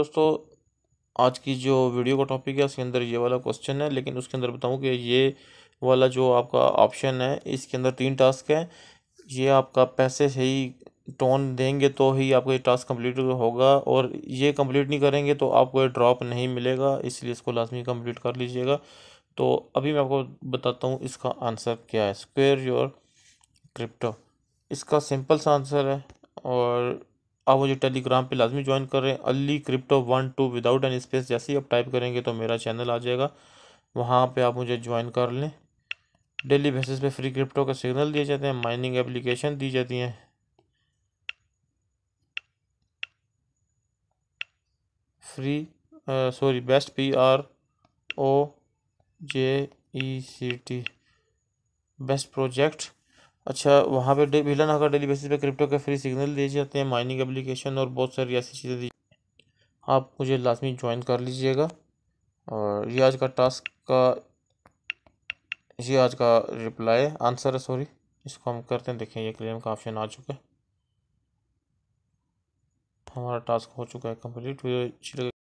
दोस्तों आज की जो वीडियो का टॉपिक है उसके अंदर ये वाला क्वेश्चन है लेकिन उसके अंदर बताऊँ कि ये वाला जो आपका ऑप्शन है इसके अंदर तीन टास्क हैं ये आपका पैसे से ही टोन देंगे तो ही आपका ये टास्क कंप्लीट होगा और ये कंप्लीट नहीं करेंगे तो आपको ये ड्रॉप नहीं मिलेगा इसलिए इसको लाजमी कंप्लीट कर लीजिएगा तो अभी मैं आपको बताता हूँ इसका आंसर क्या है स्क्वेयर योर क्रिप्टो इसका सिंपल सा आंसर है और आप मुझे टेलीग्राम पे लाजमी ज्वाइन कर रहे हैं Ali crypto one two without any space जैसे ही आप टाइप करेंगे तो मेरा चैनल आ जाएगा वहाँ पे आप मुझे ज्वाइन कर लें डेली बेसिस पे फ्री क्रिप्टो का सिग्नल दिए जाते हैं माइनिंग एप्लीकेशन दी जाती हैं free sorry best P R O J E C T best project अच्छा वहाँ पे विलन आकर डेली बेसिस पे क्रिप्टो के फ्री सिग्नल दिए जाते हैं माइनिंग एप्लीकेशन और बहुत सारी ऐसी चीज़ें दी आप मुझे लाजमी ज्वाइन कर लीजिएगा और ये आज का टास्क का ये आज का रिप्लाई है आंसर है सॉरी इसको हम करते हैं देखें ये क्लेम का ऑप्शन आ चुका है हमारा टास्क हो चुका है कम्प्लीट